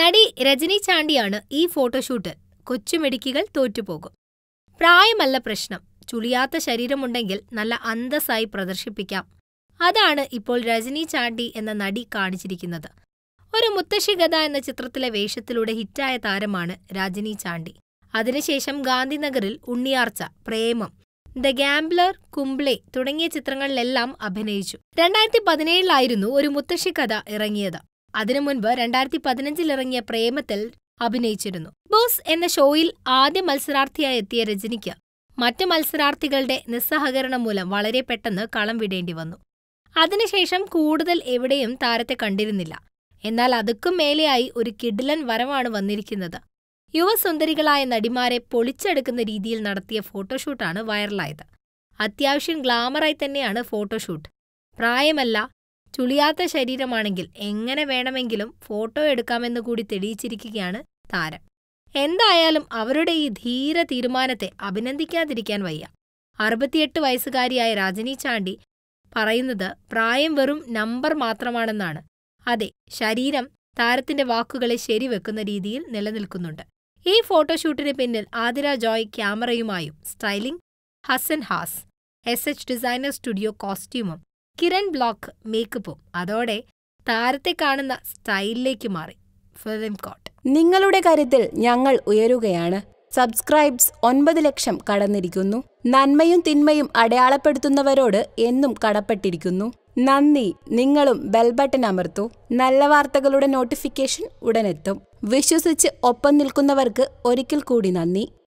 നടി രജനി ചാണ്ടിയാണ് ഈ ഫോട്ടോഷൂട്ട് കൊച്ചുമെടുക്കികൾ തോറ്റുപോകും പ്രായമല്ല പ്രശ്നം ചുളിയാത്ത ശരീരമുണ്ടെങ്കിൽ നല്ല അന്തസ്സായി പ്രദർശിപ്പിക്കാം അതാണ് ഇപ്പോൾ രജനി ചാണ്ടി എന്ന നടി കാണിച്ചിരിക്കുന്നത് ഒരു മുത്തശ്ശി ഗത എന്ന ചിത്രത്തിലെ വേഷത്തിലൂടെ ഹിറ്റായ താരമാണ് രജനി ചാണ്ടി അതിനുശേഷം ഗാന്ധിനഗറിൽ ഉണ്ണിയാർച്ച പ്രേമം ദ ഗാംബ്ലർ കുംബ്ലെ തുടങ്ങിയ ചിത്രങ്ങളിലെല്ലാം അഭിനയിച്ചു രണ്ടായിരത്തി പതിനേഴിലായിരുന്നു ഒരു മുത്തശ്ശി കഥ ഇറങ്ങിയത് അതിനു മുൻപ് രണ്ടായിരത്തി പതിനഞ്ചിലിറങ്ങിയ പ്രേമത്തിൽ അഭിനയിച്ചിരുന്നു ബോസ് എന്ന ഷോയിൽ ആദ്യ മത്സരാർത്ഥിയായി എത്തിയ രജനിക്ക് മറ്റ് മത്സരാർത്ഥികളുടെ നിസ്സഹകരണം മൂലം വളരെ പെട്ടെന്ന് കളം വിടേണ്ടി വന്നു അതിനുശേഷം കൂടുതൽ എവിടെയും താരത്തെ കണ്ടിരുന്നില്ല എന്നാൽ അതുക്കും മേലെയായി ഒരു കിഡിലൻ വരവാണ് വന്നിരിക്കുന്നത് യുവസുന്ദരികളായ നടിമാരെ പൊളിച്ചെടുക്കുന്ന രീതിയിൽ നടത്തിയ ഫോട്ടോഷൂട്ടാണ് വൈറലായത് അത്യാവശ്യം ഗ്ലാമറായി തന്നെയാണ് ഫോട്ടോഷൂട്ട് പ്രായമല്ല ചുളിയാത്ത ശരീരമാണെങ്കിൽ എങ്ങനെ വേണമെങ്കിലും ഫോട്ടോ എടുക്കാമെന്ന് കൂടി തെളിയിച്ചിരിക്കുകയാണ് താരം എന്തായാലും അവരുടെ ഈ ധീര തീരുമാനത്തെ അഭിനന്ദിക്കാതിരിക്കാൻ വയ്യ അറുപത്തിയെട്ട് വയസ്സുകാരിയായ രജനി ചാണ്ടി പറയുന്നത് പ്രായം വെറും നമ്പർ മാത്രമാണെന്നാണ് അതെ ശരീരം താരത്തിന്റെ വാക്കുകളെ ശരിവെക്കുന്ന രീതിയിൽ നിലനിൽക്കുന്നുണ്ട് ഈ ഫോട്ടോഷൂട്ടിന് പിന്നിൽ ആതിര ജോയ് ക്യാമറയുമായും സ്റ്റൈലിംഗ് ഹസൻ ഹാസ് എസ് എച്ച് ഡിസൈനർ സ്റ്റുഡിയോ കോസ്റ്റ്യൂമും കിരൺ ബ്ലോക്ക് മേക്കപ്പും അതോടെ താരത്തെ കാണുന്ന സ്റ്റൈലിലേക്ക് മാറി ഫിലിം കോട്ട് നിങ്ങളുടെ കാര്യത്തിൽ ഞങ്ങൾ ഉയരുകയാണ് സബ്സ്ക്രൈബ്സ് ഒൻപത് ലക്ഷം കടന്നിരിക്കുന്നു നന്മയും തിന്മയും അടയാളപ്പെടുത്തുന്നവരോട് എന്നും കടപ്പെട്ടിരിക്കുന്നു നന്ദി നിങ്ങളും ബെൽ ബട്ടൺ നല്ല വാർത്തകളുടെ നോട്ടിഫിക്കേഷൻ ഉടനെത്തും വിശ്വസിച്ച് ഒപ്പം നിൽക്കുന്നവർക്ക് ഒരിക്കൽ കൂടി നന്ദി